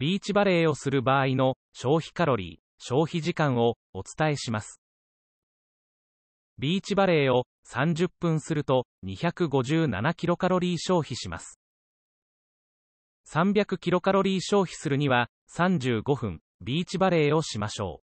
ビーチバレーをする場合の消費カロリー、消費時間をお伝えします。ビーチバレーを30分すると257キロカロリー消費します。300キロカロリー消費するには35分ビーチバレーをしましょう。